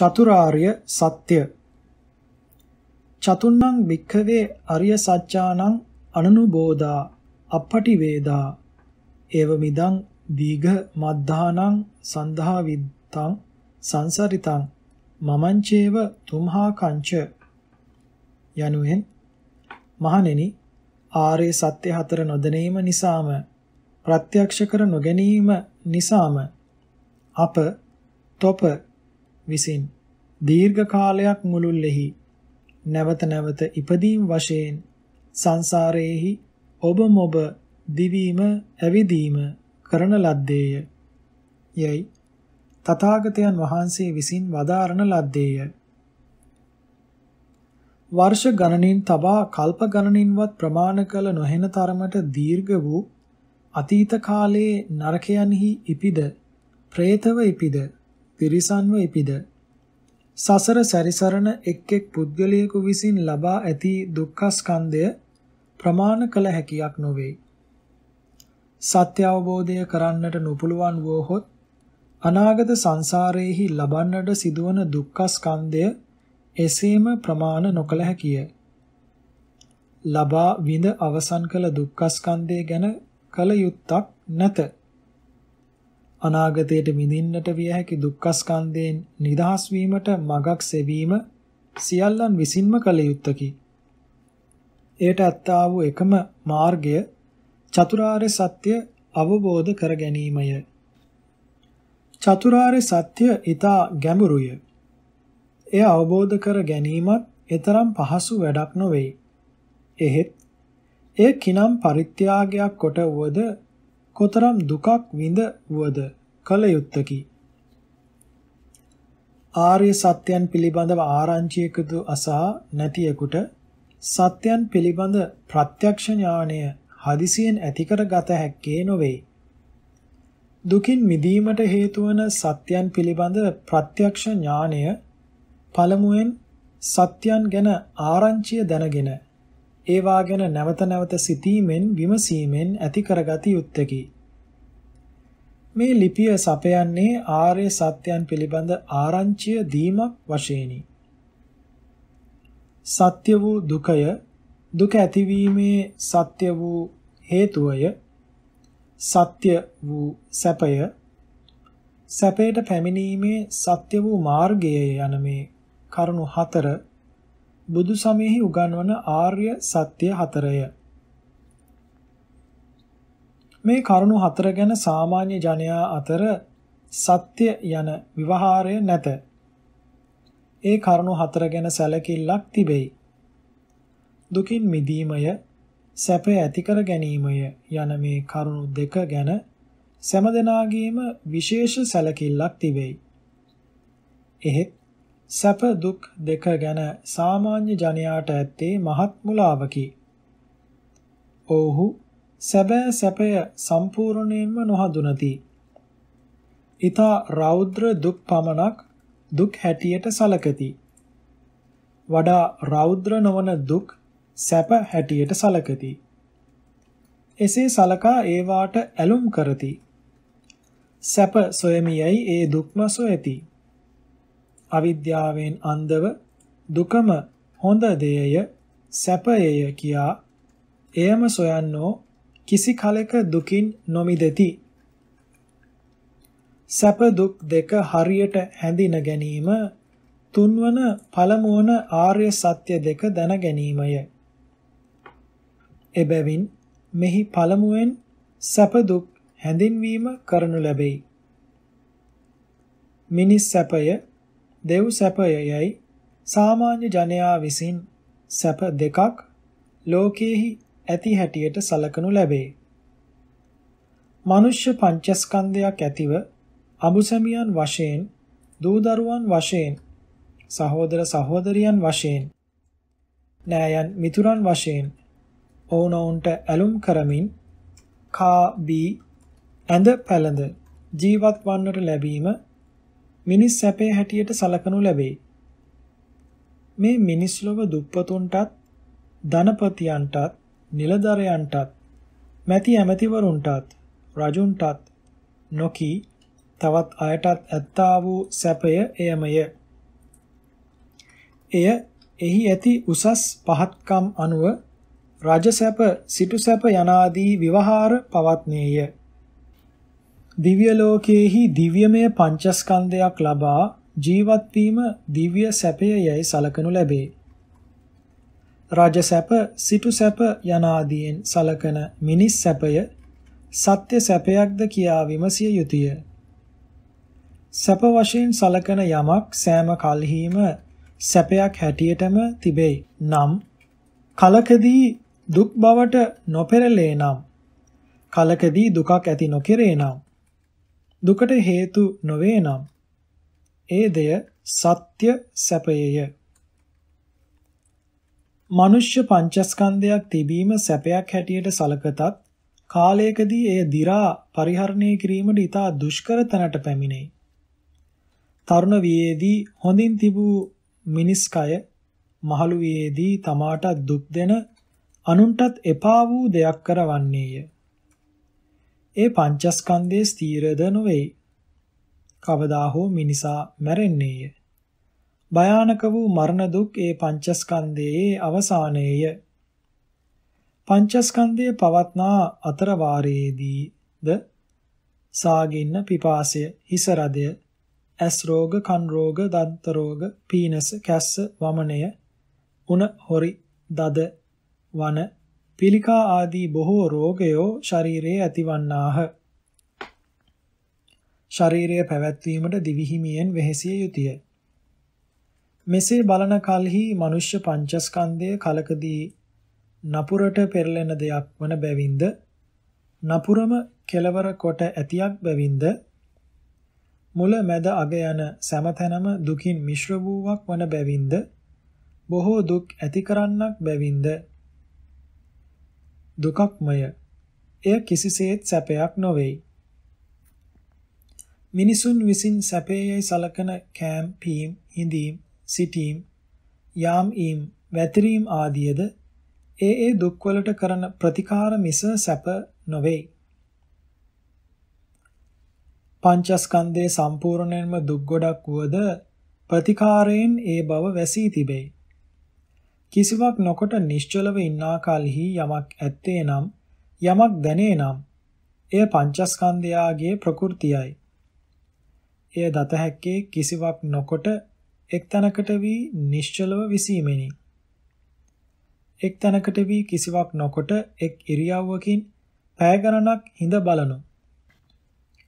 චතුරාර්ය සත්‍ය චතුන්නං භික්ඛවේ අරිය සත්‍යානං අනනුබෝධා අපටි වේදා ඒව මිදං දීඝ මද්ධානං සන්ධාවිත්තං සංසරිතං මමංචේව තුම්හා කංච යනුවෙන් මහණෙනි ආර්ය සත්‍ය හතර නොදැනීම නිසාම ප්‍රත්‍යක්ෂ කර නොගැනීම නිසාම අප තොප විසින් දීර්ඝ කාලයක් මුළුල්ලෙහි නැවත නැවත ඉපදීම් වශයෙන් සංසාරයේහි ඔබ මොබ දිවීම ඇවිදීම කරන ලද්දේය යයි තථාගතයන් වහන්සේ විසින් වදාරන ලද්දේය වර්ෂ ගණනින් තබා කල්ප ගණනින්වත් ප්‍රමාණ කළ නොහෙන තරමට දීර්ඝ වූ අතීත කාලයේ නරකයන්හි ඉපිද പ്രേතව ඉපිද පිරිසන්ව ඉපිද සසර සැරිසරන එක් එක් පුද්ගලයෙකු විසින් ලබා ඇති දුක්ඛ ස්කන්ධය ප්‍රමාණ කළ හැකියක් නොවේ. සත්‍ය අවබෝධය කරන්නට නොපුළුවන් වූහොත් අනාගත සංසාරයේහි ලබන්නට සිදුවන දුක්ඛ ස්කන්ධය එසේම ප්‍රමාණ නොකළ හැකිය. ලබා විඳ අවසන් කළ දුක්ඛ ස්කන්ධය ගැන කල යුත්තක් නැත. අනාගතයට මිදින්නට විය හැකි දුක්ඛස්කන්ධයෙන් නිදහස් වීමට මගක් සෙවීම සියල්ලන් විසින්ම කළ යුත්තකි. එයට ඇත්තා වූ එකම මාර්ගය චතුරාර්ය සත්‍ය අවබෝධ කර ගැනීමය. චතුරාර්ය සත්‍ය ඊතා ගැඹුරුය. එය අවබෝධ කර ගැනීමත් එතරම් පහසු වැඩක් නොවේ. එහෙත් එය කිනම් පරිත්‍යාගයක් කොට වුවද කොතරම් දුකක් විඳවද කල යුත්තකි. ආර්ය සත්‍යයන් පිළිබඳව ආරංචි එකතු අසා නැතියෙකුට සත්‍යයන් පිළිබඳ ප්‍රත්‍යක්ෂ ඥානය හදිසියෙන් ඇතිකර ගත හැක්කේ නොවේ. දුකින් මිදීමට හේතු වන සත්‍යයන් පිළිබඳ ප්‍රත්‍යක්ෂ ඥානය පළමුවෙන් සත්‍යයන් ගැන ආරංචිය දැනගෙන ඒවා ගැන නැවත නැවත සිතීමෙන් විමසීමෙන් ඇති කරගත යුත්තකි. මේ ලිපිය සපයන්නේ ආර්ය සත්‍යයන් පිළිබඳ ආරංචිය දීමක් වශයෙනි. සත්‍ය වූ දුකය දුක ඇතිවීමේ සත්‍ය වූ හේතුවය සත්‍ය වූ සැපය සැපයට පැමිණීමේ සත්‍ය වූ මාර්ගය යන මේ කරුණු හතර බුදු සමයෙහි උගන්වන ආර්ය සත්‍ය හතරය. මේ කරුණු හතර ගැන සාමාන්‍ය ජනයා අතර සත්‍ය යන විවහාරය නැත. ඒ කරුණු හතර ගැන සැලකිල්ලක් තිබෙයි. දුකින් මිදීමය, සැපය ඇති කර ගැනීමය යන මේ කරුණු දෙක ගැන සෑම දිනාගීම විශේෂ සැලකිල්ලක් තිබෙයි. එහෙත් සැප දුක් දෙක ගැන සාමාන්‍ය ජනයාට ඇත්තේ මහත් මුලාවකි. ඔව්හු සැබෑ සැපය සම්පූර්ණයෙන්ම නොහඳුනති. ඊතා රෞද්‍ර දුක් පමණක් දුක් හැටියට සලකති. වඩා රෞද්‍ර නොවන දුක් සැප හැටියට සලකති. එසේ සලකා ඒවාට ඇලුම් කරති. සැප සොයමියයි ඒ දුක්ම සොයති. අවිද්‍යාවෙන් අන්ධව දුකම හොඳ දෙයය සැපයය කියා එයම සොයන්නෝ කිසි කලෙක දුකින් නොමිදෙති සැප දුක් දෙක හරියට හැඳින ගැනීම තුන්වන පළමුවන ආර්ය සත්‍ය දෙක දැන ගැනීමය එබැවින් මෙහි පළමුවෙන් සැප දුක් හැඳින්වීම කරනු ලැබෙයි මිනිස් සැපය දෙව් සැපයයයි සාමාන්‍ය ජනයා විසින් සැප දෙකක් ලෝකයේහි ඇති හැටියට සලකනු ලැබේ. මනුෂ්‍ය පංචස්කන්ධයක් ඇතිව අමුසමියන් වශයෙන්, දූදරුවන් වශයෙන්, සහෝදර සහෝදරියන් වශයෙන්, නෑයන් මිතුරන් වශයෙන් ඔවුනොවුන්ට ඇලුම් කරමින් කා බී ඇඳ පැළඳ ජීවත් වන්නට ලැබීම මිනිස් සැපේ හැටියට සලකනු ලැබේ. මේ මිනිස් ලොව දුප්පතුන්ටත් ධනපතියන්ටත් නිලධරයන්ටත් මැති ඇමතිවරුන්ටත් රජුන්ටත් නොකී තවත් අයටත් ඇත්තා වූ සැපය එයමය. එය එහි ඇති උසස් පහත්කම් අනුව රජ සැප, සිටු සැප යනාදී විවහාර පවත්නේය. දිව්‍ය ලෝකයේහි දිව්‍යමය පංචස්කන්ධයක් ලබා ජීවත් වීම දිව්‍ය සැපය යයි සලකනු ලැබේ. රාජ සැප, සිටු සැප යනාදීන් සලකන මිනිස් සැපය සත්‍ය සැපයක්ද කියා විමසිය යුතුය. සැප වශයෙන් සලකන යමක් සෑම කල්හිම සැපයක් හැටියටම තිබේ. නම් කලකදී දුක් බවට නොපෙරළේ නම් කලකදී දුකක් ඇති නොකරේ නම් දුකට හේතු නොවේ නම් ඒ දෙය සත්‍ය සැපයේය. මනුෂ්‍ය පංචස්කන්ධයක් තිබීම සැපයක් හැටියට සලකතත් කාලයකදී එය දි รา පරිහරණය කිරීමට ඉතා දුෂ්කර තැනට පැමිණේ. තරුණ වියේදී හොඳින් තිබූ මිනිස්කය මහලු වියේදී තමාට දුක් දෙන අනුන්ටත් එපා වූ දෙයක් කරවන්නේය. ඒ පංචස්කන්ධයේ ස්ථීරද නොවේ. කවදා හෝ මිනිසා මැරෙන්නේය. භයානක වූ මරණ දුක් ඒ පංචස්කන්ධයේ අවසානයේය. පංචස්කන්ධයේ පවත්නා අතරවාරයේදීද සාගින්න පිපාසය හිස රදය ඇස් රෝග කන් රෝග දන්ත රෝග පීනස කැස්ස වමනය උණ හොරි දද වන පිළිකා ආදී බොහෝ රෝගයෝ ශරීරයේ ඇතිවන්නාහ. ශරීරය පැවැත්වීමට දිවිහිමියෙන් වෙහෙසිය යුතුය. මෙසේ බලන කල්හි මනුෂ්‍ය පංචස්කන්ධය කලකදී නපුරට පෙරලෙන දෙයක් වන බැවින්ද නපුරම කෙලවර කොට ඇතියක් බැවින්ද මුල මැද අග යන සෑමතැනම දුකින් මිශ්‍ර වූවක් වන බැවින්ද බොහෝ දුක් ඇති කරන්නක් බැවින්ද දුකක්මය. එය කිසිසේත් සැපයක් නොවේයි. මිනිසුන් විසින් සැපයේයි සලකන කෑම්, පීම්, හිඳීම්, සිටීම්, යාම් ඊම්, වැතිරීම් ආදියද ඒ ඒ දුක්වලට කරන ප්‍රතිකාර මිස සැප නොවේයි. පංචස්කන්ධයේ සම්පූර්ණයෙන්ම දුක් ගොඩක් වුවද ප්‍රතිකාරයෙන් ඒ බව වැසී තිබේ. කිසිවක් නොකොට නිශ්චලව ඉන්නා කලෙහි යමක් ඇත්තේ නම් යමක් දැනේ නම් එය පංචස්කන්ධයාගේ ප්‍රകൃතියයි. එය දත හැක්කේ කිසිවක් නොකොට එක් තැනකට වී නිශ්චලව විසීමෙනි. එක් තැනකට වී කිසිවක් නොකොට එක් ඉරියව්වකින් පැය ගණනක් හිඳ බලනු.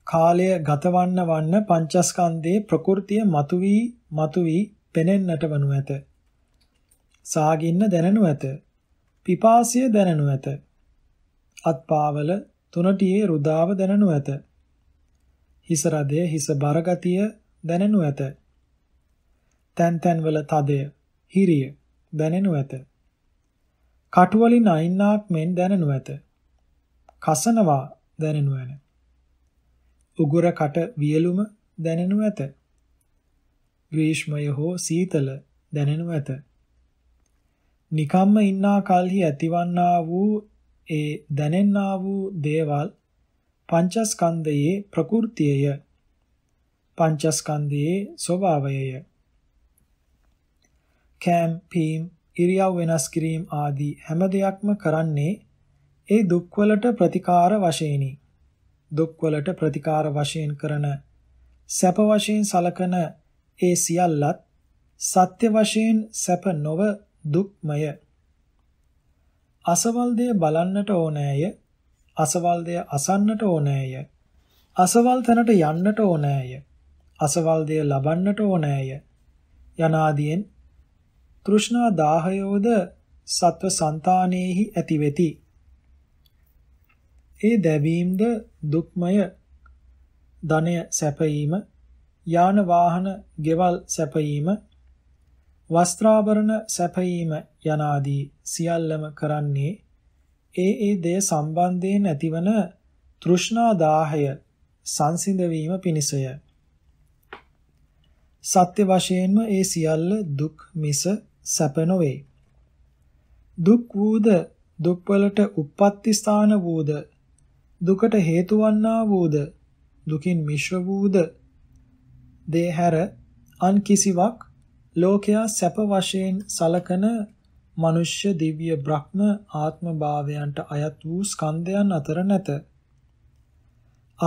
කාලය ගතවන්න වන්න පංචස්කන්ධයේ ප්‍රകൃතිය මතුවී මතුවී පෙනෙන්නට වනු ඇත. සාගින්න දැනනු ඇත. පිපාසය දැනනු ඇත. අත්පාවල තුනටියේ රුදාව දැනනු ඇත. හිස රදය හිස බරගතිය දැනනු ඇත. තැන් තැන්වල තදය, හිරිය දැනනු ඇත. කටුවලින් අයින්නාක් මෙන් දැනනු ඇත. කසනවා දැනනු ඇත. උගුර කට වියලුම දැනනු ඇත. ග්‍රීෂ්මය හෝ සීතල දැනනු ඇත. නිකම්ම ඉන්නා කල්හි ඇතිවන්නා වූ ඒ දැනෙන්නා වූ දේවල් පංචස්කන්ධයේ ප්‍රകൃතියය පංචස්කන්ධයේ ස්වභාවයය කැම් පීම් ඉරියව් වෙනස් කිරීම ආදී හැම දෙයක්ම කරන්නේ ඒ දුක්වලට ප්‍රතිකාර වශයෙන්ි දුක්වලට ප්‍රතිකාර වශයෙන් කරන සැප වශයෙන් සලකන ඒ සියල්ලත් සත්‍ය වශයෙන් සැප නොව දුක්මය අසවල් දෙය බලන්නට ඕනෑය අසවල් දෙය අසන්නට ඕනෑය අසවල් තැනට යන්නට ඕනෑය අසවල් දෙය ලබන්නට ඕනෑය යනාදීන් තෘෂ්ණා දාහයෝද සත්ව సంతානෙහි ඇතිවෙති ඒ දැවීමද දුක්මය ධනය සැපීම යාන වාහන ගෙවල් සැපීම වස්ත්‍රාභරණ සැපයීම යනාදී සියල්ලම කරන්නේ ඒ ඒ දේ සම්බන්ධයෙන් ඇතිවන තෘෂ්ණා දාහය සංසිඳ වීම පිණිසය. සත්‍ය වශයෙන්ම ඒ සියල්ල දුක් මිස සැප නොවේ. දුක් වූද දුක්වලට උප්පත්ති ස්ථාන වූද දුකට හේතු වන්නා වූද දුකින් මිශ්‍ර වූද දේ හැර අන් කිසිවක් ලෝකයා සැප වශයෙන් සලකන මනුෂ්‍ය දිව්‍ය බ්‍රහ්ම ආත්ම භාවයන්ට අයත් වූ ස්කන්ධයන් අතර නැත.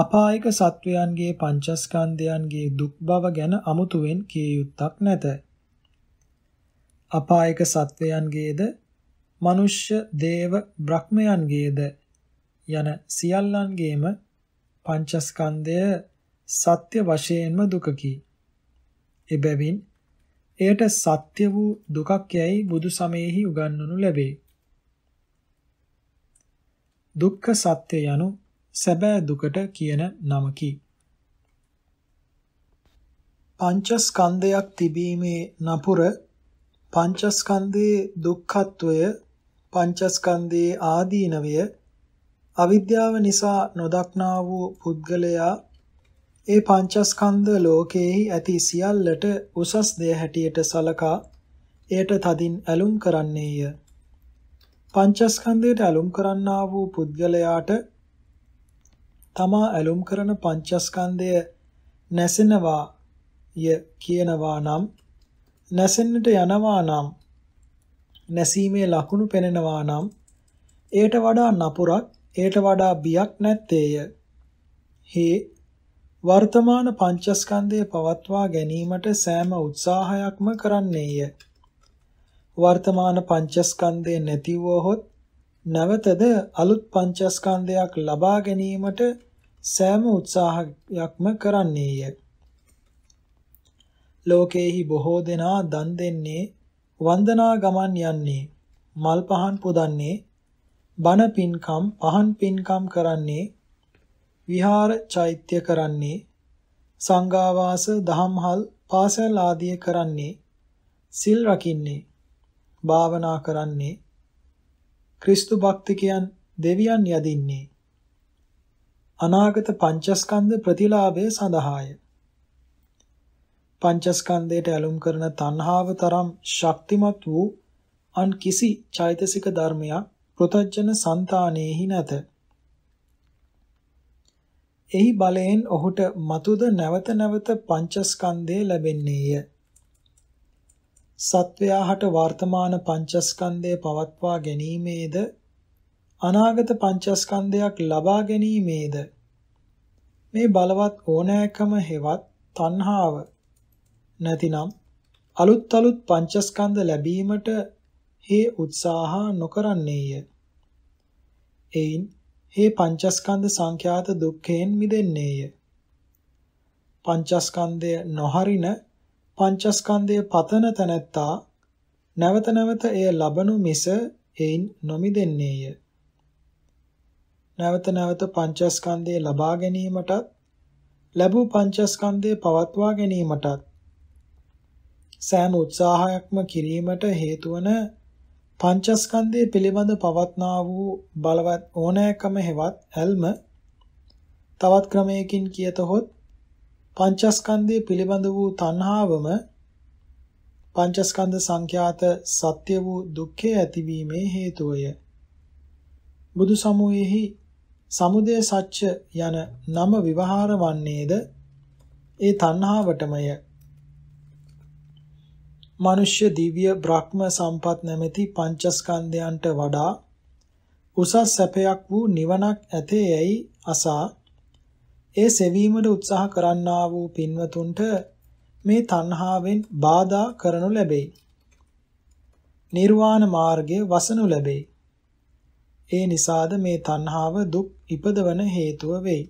අපායක සත්වයන්ගේ පංචස්කන්ධයන්ගේ දුක් බව ගැන අමුතුවෙන් කිය යුත්තක් නැත. අපායක සත්වයන්ගේද මනුෂ්‍ය දේව බ්‍රහ්මයන්ගේද යන සියල්ලන්ගේම පංචස්කන්ධය සත්‍ය වශයෙන්ම දුකකි. එබැවින් එයට සත්‍ය වූ දුකක් යැයි බුදු සමයෙහි උගන්වනු ලැබේ. දුක්ඛ සත්‍ය යනු සැබෑ දුකට කියන නමකි. පංචස්කන්ධයක් තිබීමේ නපුර පංචස්කන්ධයේ දුක්ඛත්වය පංචස්කන්ධයේ ආදීනවය අවිද්‍යාව නිසා නොදක්නා වූ පුද්ගලයා ඒ පංචස්කන්ධ ලෝකයේහි ඇති සියල්ලට උසස් දෙය හැටියට සලකා එයට තදින් ඇලුම් කරන්නේය. පංචස්කන්ධයට ඇලුම් කරන්නා වූ පුද්ගලයාට තමා ඇලුම් කරන පංචස්කන්ධය නැසෙනවා ය කියනවා නම් නැසෙන්නට යනවා නම් නැසීමේ ලකුණු පෙනෙනවා නම් එයට වඩා නපුරක් එයට වඩා බියක් නැත්තේය. හේ වර්තමාන පංචස්කන්ධය පවත්වා ගැනීමට සෑම උත්සාහයක්ම කරන්නේය. වර්තමාන පංචස්කන්ධය නැති වූහොත් නැවතද අලුත් පංචස්කන්ධයක් ලබා ගැනීමට සෑම උත්සාහයක්ම කරන්නේය. ලෝකේහි බොහෝ දෙනා දන් දෙන්නේ වන්දනා ගමන් යන්නේ මල් පහන් පුදන්නේ බණ පින්කම් පහන් පින්කම් කරන්නේ විහාර චෛත්‍ය කරන්නේ සංඝාවාස දහම්හල් පාසල් ආදිය කරන්නේ සිල් රකින්නේ භාවනා කරන්නේ ක්‍රිස්තු භක්තිකයන් දෙවියන් යදින්නේ අනාගත පංචස්කන්ධ ප්‍රතිලාභය සඳහාය පංචස්කන්ධයට ඇලුම් කරන තණ්හාව තරම් ශක්තිමත් වූ අන් කිසි චෛතසික ධර්මයක් පෘතජන సంతානෙහි නැත එහි බලයෙන් ඔහුට මතුද නැවත නැවත පංචස්කන්ධය ලැබෙන්නේය. සත්වයා හට වර්තමාන පංචස්කන්ධය පවත්වා ගැනීමේද අනාගත පංචස්කන්ධයක් ලබා ගැනීමේද මේ බලවත් ඕනෑකම හෙවත් තණ්හාව නැතිනම් අලුත් අලුත් පංචස්කන්ධ ලැබීමට හේ උත්සාහ නොකරන්නේය. එයින් ඒ පංචස්කන්ධ සංඛ්‍යාත දුක්ඛයෙන් මිදෙන්නේය. පංචස්කන්ධය නොහරින පංචස්කන්ධය පතන තැනැත්තා නැවත නැවත එය ලබනු මිස එයින් නොමිදෙන්නේය. නැවත නැවත පංචස්කන්ධය ලබා ගැනීමටත් ලැබූ පංචස්කන්ධය පවත්වා ගැනීමටත් සෑම උත්සාහයක්ම කිරීමට හේතු වන පංචස්කන්ධය පිළිබඳ පවත්නා වූ බලවත් ඕනෑකම හෙවත් ඇල්ම තවත් ක්‍රමයකින් කියතහොත් පංචස්කන්ධය පිළිබඳ වූ තණ්හාවම පංචස්කන්ධ සංඛ්‍යාත සත්‍ය වූ දුක්ඛය ඇතිවීමේ හේතුවය. බුදු සමූහෙහි සමුදය සත්‍ය යන නම විවහාර වන්නේද ඒ තණ්හාවටමය. මනුෂ්‍ය දිව්‍ය බ්‍රහ්ම සම්පත් නැමැති පංචස්කන්ධයන්ට වඩා උසස් සැපයක් වූ නිවනක් ඇතේ යැයි අසා ඒ සෙවීමට උත්සාහ කරන්නා වූ පින්වතුන්ට මේ තණ්හාවෙන් බාධා කරනු ලැබෙයි. නිර්වාණ මාර්ගයේ වසනු ලැබෙයි. ඒ නිසාද මේ තණ්හාව දුක් ඉපදවන හේතුව වෙයි.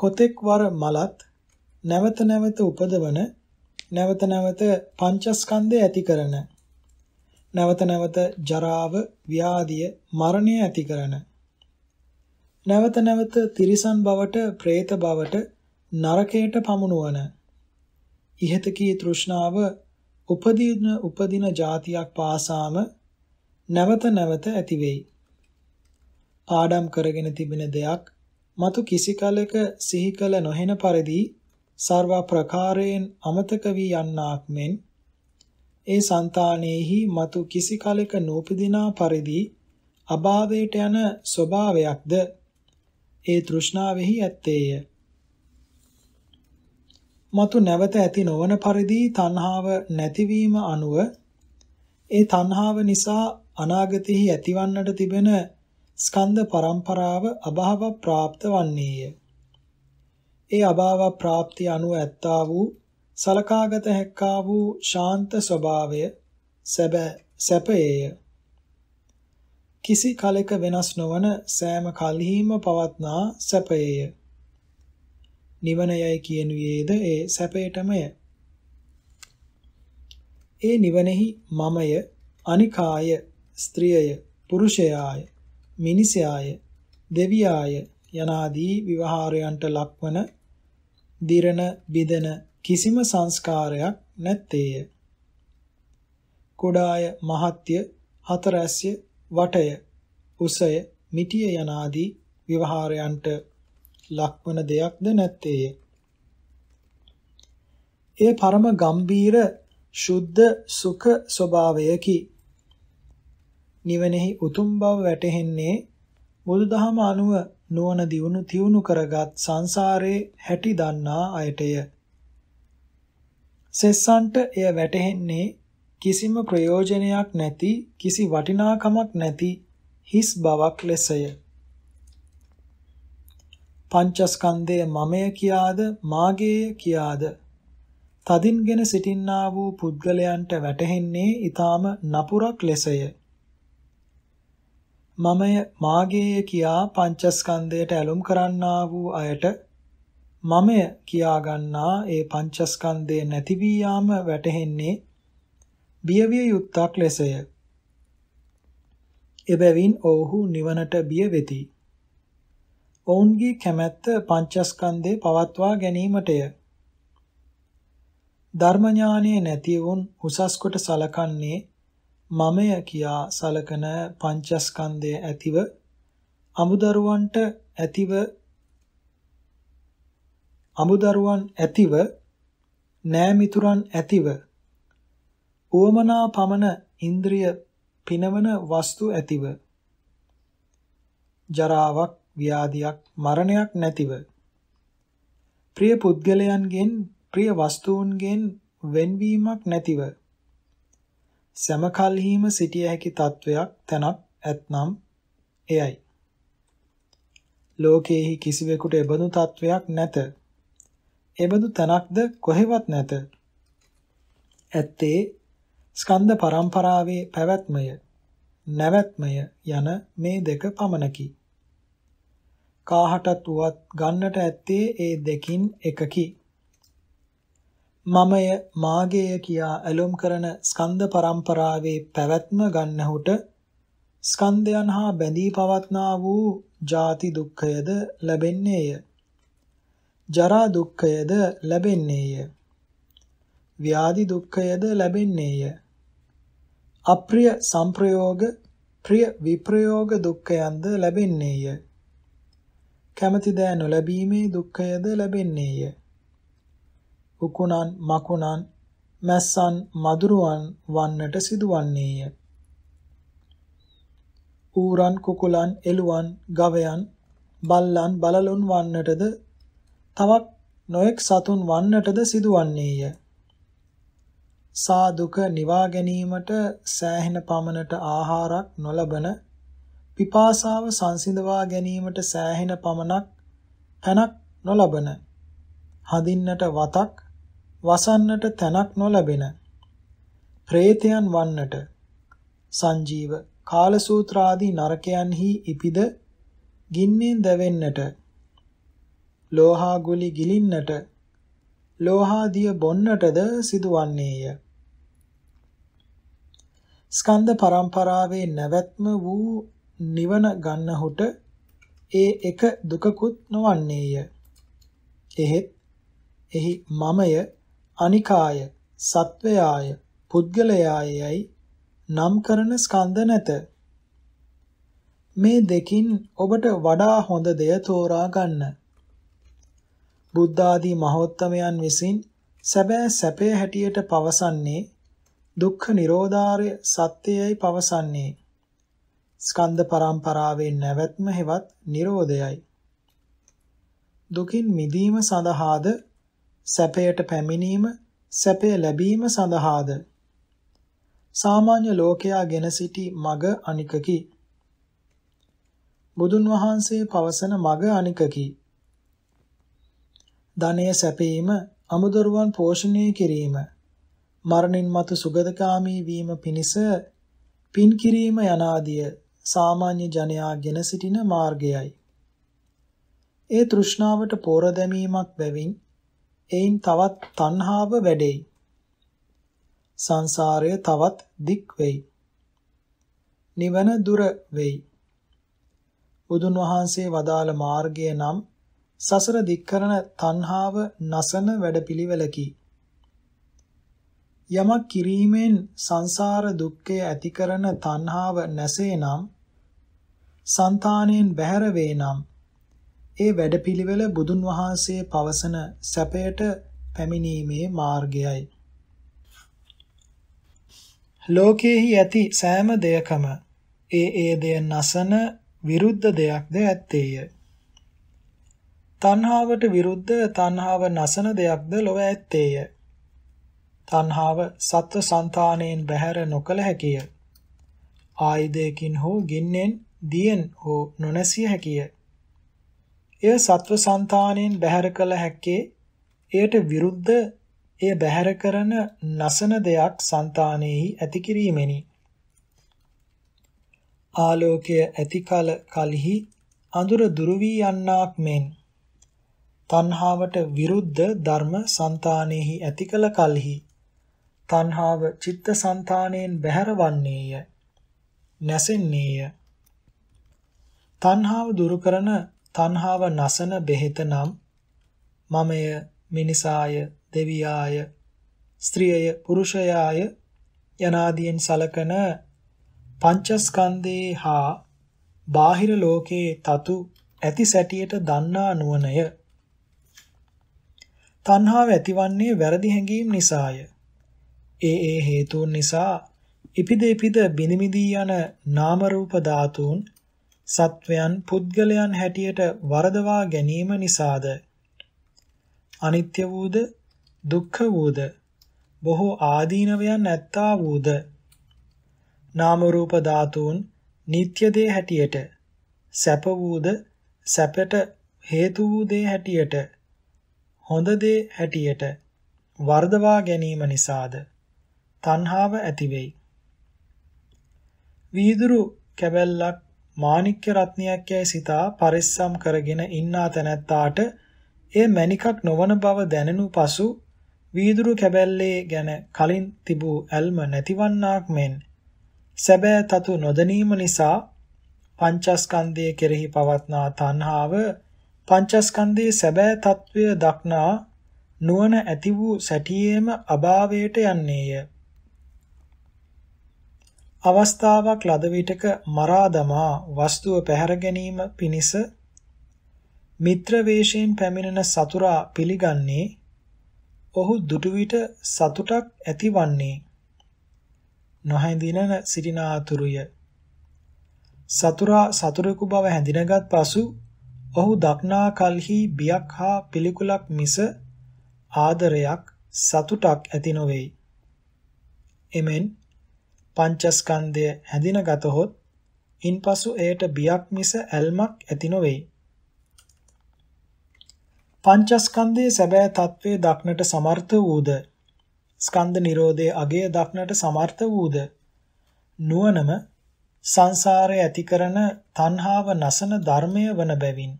කොතෙක් වර මලත් නැවත නැවත උපදවන නැවත නැවත පංචස්කන්ධය ඇති කරන නැවත නැවත ජරාව ව්‍යාධිය මරණය ඇති කරන නැවත නැවත තිරිසන් බවට പ്രേත බවට නරකයට පමුණුවන ඉහතකී තෘෂ්ණාව උපදීන උපදින જાතියක් පාසාම නැවත නැවත ඇති වෙයි. ආඩම් කරගෙන තිබෙන දෙයක් මතු කිසි කලක සිහි කළ නොහෙන පරිදි සර්ව ප්‍රකාරයෙන් අමතක වී යන්නාක් මෙන් ඒ సంతානෙහි మతు කිසි කලක නූපදිනා පරිදි අභාවයට යන ස්වභාවයක්ද ඒ තෘෂ්ණාවෙහි ඇත්තේය මතු නැවත ඇති නොවන පරිදි තණ්හාව නැතිවීම අනුව ඒ තණ්හාව නිසා අනාගතෙහි ඇතිවන්නට තිබෙන ස්කන්ධ පරම්පරාව අභාව ප්‍රාප්ත වන්නේය ඒ අභාව ප්‍රාප්තිය අනුව ඇත්තා වූ සලකාගත හැක්කා වූ ශාන්ත ස්වභාවය සැපයේය. කිසි කලෙක වෙනස් නොවන සෑම කල්හිම පවත්නා සැපයේය. නිවනයයි කියනුයේද ඒ සැපයටමය. ඒ නිවනෙහි මමය, අනිකාය, ස්ත්‍රියය, පුරුෂයාය, මිනිසයාය, දෙවියාය යනාදී විවහාරයන්ට ලක්වන දිරන බිදෙන කිසිම සංස්කාරයක් නැත්තේය. කොඩාය මහත්ය හතරැස්ය වටය උසය මිටිය යනාදී විවහාරයන්ට ලක්වන දෙයක්ද නැත්තේය. ඒ පරම ගම්බීර ශුද්ධ සුඛ ස්වභාවයකි. නිවනෙහි උතුම් බව වැටහෙන්නේ බුදුදහම අනුව නුවණ දියුණු තියුණු කරගත් සංසාරේ හැටි දන්නා අයටය. සෙස්සන්ට එය වැටහෙන්නේ කිසිම ප්‍රයෝජනයක් නැති කිසි වටිනාකමක් නැති හිස් බවක් ලෙසය. පංචස්කන්ධය මමය කියාද මාගේය කියාද තදින්ගෙන සිටින්නා වූ පුද්ගලයන්ට වැටහෙන්නේ ඊටාම නපුරක් ලෙසය. මමය මාගේය කියා පංචස්කන්ධයට ඇලුම් කරන්නා වූ අයට මමය කියා ගන්නා ඒ පංචස්කන්ධය නැති වී යාම වැටහෙන්නේ බියවිය යුක්තක් ලෙසය. එබැවින් ඔවුහු නිවනට බිය වෙති. ඔවුන්ගේ කැමැත්ත පංචස්කන්ධේ පවත්වා ගැනීමටය. ධර්ම ඥානයේ නැති වුන් උසස් කොට සලකන්නේ මමය කියා සලකන පංචස්කන්ධය ඇතිව අමුදරුවන්ට ඇතිව අමුදරුවන් ඇතිව නෑමිතුරන් ඇතිව ඕමනා පමණ ඉන්ද්‍රිය පිනවන වස්තු ඇතිව ජරාවක් ව්‍යාධියක් මරණයක් නැතිව ප්‍රිය පුද්ගලයන්ගෙන් ප්‍රිය වස්තුන්ගෙන් වෙන්වීමක් නැතිව සෑම කල්හිම සිටිය හැකි තත්වයක් තැනක් ඇතනම් එයයි. ලෝකයේහි කිසිවෙකුට එබඳු තත්වයක් නැත. එබඳු තැනක්ද කොහෙවත් නැත. ඇත්තේ ස්කන්ධ පරම්පරාවේ පැවැත්මය නැවැත්මය යන මේ දෙක පමණකි. කාහටත් වුවත් ගන්නට ඇත්තේ ඒ දෙකින් එකකි. මමය මාගේය කියා ඇලොම් කරන ස්කන්ධ පරම්පරාවේ පැවැත්ම ගන්නහුට ස්කන්ධයන් හා බැඳී පවත්නා වූ ජාති දුක්ඛයද ලැබෙන්නේය. ජරා දුක්ඛයද ලැබෙන්නේය. ව්‍යාධි දුක්ඛයද ලැබෙන්නේය. අප්‍රිය සංප්‍රයෝග ප්‍රිය විප්‍රයෝග දුක්ඛයන්ද ලැබෙන්නේය. කැමැති දෑ නොලැබීමේ දුක්ඛයද ලැබෙන්නේය. උකුණන් මකුණන් මැස්සන් මදුරුවන් වන්නට සිදුවන්නේය. ඌරන් කුකුලන් එළුවන් ගවයන් බල්ලන් බලලුන් වන්නටද තවක් නොඑක් සතුන් වන්නටද සිදුවන්නේය. සා දුක නිවා ගැනීමට සෑහෙන පමණට ආහාරක් නොලබන පිපාසාව සංසිඳවා ගැනීමට සෑහෙන පමණක් තනක් නොලබන හදින්නට වතක් වසන්නට තැනක් නොලැබෙන പ്രേතයන් වන්නට සංජීව කාලසූත්‍රාදී නරකයන්හි ඉපිද ගින්නෙන් දැවෙන්නට ලෝහා ගුලි ගිලින්නට ලෝහාදිය බොන්නටද සිදුවන්නේය ස්කන්ධ පරම්පරාවේ නැවැත්ම වූ නිවන ගන්නහුට ඒ එක දුකකුත් නොවන්නේය එහෙත් එහි මමය අනිකාය සත්වයාය පුද්ගලයායයි නම් කරන ස්කන්ධ නැත මේ දෙකින් ඔබට වඩා හොඳ දෙය තෝරා ගන්න බුද්ධ ආදී මහෞත්තමයන් විසින් සැබෑ සැපේ හැටියට පවසන්නේ දුක්ඛ නිරෝධාරය සත්‍යයයි පවසන්නේ ස්කන්ධ පරම්පරාවේ නැවැත්ම හෙවත් Nirodhaයයි. දුකින් මිදීම සඳහාද සැපයට පැමිණීම, සැපය ලැබීම සඳහාද සාමාන්‍ය ලෝකයා ගෙන සිටි මග අනිකකි. බුදුන් වහන්සේ පවසන මග අනිකකි. ධනය සැපීම, අමුදරුවන් පෝෂණය කිරීම, මරණින් මතු සුගතකාමී වීම පිණිස පින් කිරීම යනාදිය සාමාන්‍ය ජනයා ගෙන සිටින මාර්ගයයි. ඒ තෘෂ්ණාවට පෝර දැමීමක් බැවින් එයින් තවත් තණ්හාව වැඩෙයි. සංසාරය තවත් දික් වෙයි. නිවන දුර වෙයි. බුදුන් වහන්සේ වදාළ මාර්ගය නම් සසර දික් කරන තණ්හාව නසන වැඩපිළිවෙලකි. යමක් කිරීමෙන් සංසාර දුක්ඛය ඇති කරන තණ්හාව නැසේ නම්, సంతාණයෙන් බැහැර වේ නම්, ඒ වැඩපිළිවෙල බුදුන් වහන්සේ පවසන සැපයට පැමිණීමේ මාර්ගයයි. ලෝකයේහි ඇති සෑම දෙයකම ඒ ඒ දෙය නසන විරුද්ධ දෙයක්ද ඇත්තේය. තණ්හාවට විරුද්ධ තණ්හාව නසන දෙයක්ද ලොව ඇත්තේය. තණ්හාව සත්ව సంతාණයෙන් බැහැර නොකළ හැකිය. ආයුධයකින් හෝ ගින්නෙන් දියෙන් හෝ නොනැසිය හැකිය. එය සත්ව సంతාණයෙන් බැහැර කළ හැක්කේ එයට විරුද්ධ එය බැහැර කරන නසන දෙයක් సంతානෙහි ඇති කිරීමෙනි. ආලෝකය ඇති කල කලෙහි අඳුර දුරු වී යන්නක් මෙන් තණ්හාවට විරුද්ධ ධර්ම సంతානෙහි ඇති කල කලෙහි තණ්හාව චිත්ත సంతානෙන් බැහැරවන්නේය නැසෙන්නේය තණ්හාව දුරු කරන තණ්හාව නසන බෙහෙත නම් මමය මිනිසාය දෙවියාය ස්ත්‍රියය පුරුෂයාය යනාදීන් සලකන පංචස්කන්ධේ හා බාහිර ලෝකේ තතු ඇති සැටියට දන්නා නුවණය තණ්හාව ඇතිවන්නේ වැරදි හැඟීම් නිසාය ඒ ඒ හේතුන් නිසා ඉපිද ඉපිද බිනිමිදී යන නාම රූප ධාතුන් සත්වයන් පුද්ගලයන් හැටියට වරදවා ගැනීම නිසාද අනිත්‍ය වූද දුක්ඛ වූද බොහෝ ආදීනවයන් ඇත්තා වූද නාම රූප ධාතුන් නিত্য දේ හැටියට සැප වූද සැපට හේතු වූ දේ හැටියට හොඳ දේ හැටියට වර්ධවා ගැනීම නිසාද තණ්හාව ඇති වෙයි. වීදුරු කැබැල්ලක් මාණික්‍ය රත්නයක් යයි සිතා පරිස්සම් කරගෙන ඉන්නා තැනැත්තාට එය මණිකක් නොවන බව දැනෙනු පසු වීදුරු කැබැල්ලේ ගැන කලින් තිබූ ඇල්ම නැතිවන්නාක් මෙන් සැබෑ තතු නොදැනීම නිසා පංචස්කන්ධයේ කෙරෙහි පවත්නා තණ්හාව පංචස්කන්ධයේ සැබෑ తත්වය දක්නා නුවණ ඇති වූ සැටියේම අභාවයට යන්නේය. අවස්ථාවක් ලද විටක මරා දමා වස්තුව පැහැර ගැනීම පිණිස මිත්‍ර වේශයෙන් පැමිණෙන සතුරා පිළිගන්නේ ඔහු දුටු විට සතුටක් ඇතිවන්නේ නොහැඳිනන සිටිනාතුරුය සතුරා සතුරෙකු බව හැඳිනගත් පසු ඔහු දක්නා කල්හි බියක් හා පිළිකුලක් මිස ආදරයක් සතුටක් ඇති නොවේයි එමෙන් පංචස්කන්ධය හැඳින ගතහොත් ඉන්පසු එයට බියක් මිස ඇල්මක් ඇති නොවේ. පංචස්කන්ධයේ සැබෑ తත්වයේ දක්නට සමර්ථ වූද ස්කන්ධ නිරෝධයේ අගය දක්නට සමර්ථ වූද නුවණම සංසාරය ඇති කරන තණ්හාව නසන ධර්මය වන බැවින්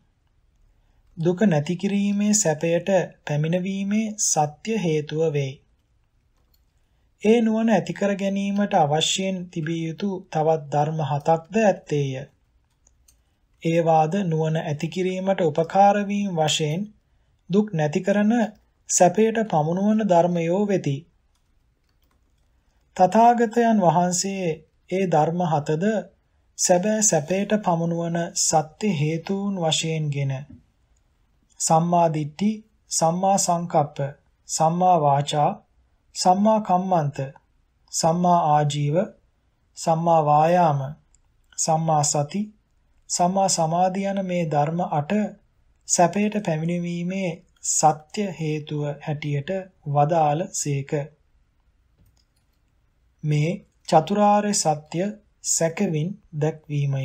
දුක නැති කිරීමේ සැපයට පැමිණීමේ සත්‍ය හේතුව වේ. ඒ නුවණ ඇති කර ගැනීමට අවශ්‍යයෙන් තිබිය යුතු තවත් ධර්ම හතක්ද ඇත්තේය. ඒ වාද නුවණ ඇති කිරීමට උපකාර වීම වශයෙන් දුක් නැති කරන සැපයට පමුණුවන ධර්මයෝ වෙති. තථාගතයන් වහන්සේ ඒ ධර්ම හතද සැබෑ සැපයට පමුණුවන සත්‍ය හේතුන් වශයෙන්ගෙන සම්මා දිට්ඨි, සම්මා සංකප්ප, සම්මා වාචා සම්මා කම්මන්ත සම්මා ආජීව සම්මා වායාම සම්මා සති සම්මා සමාධි යන මේ ධර්ම අට සැපයට පැමිණීමේ සත්‍ය හේතුව හැටියට වදාළ සීක මේ චතුරාර්ය සත්‍ය සැකවින් දැක්වීමය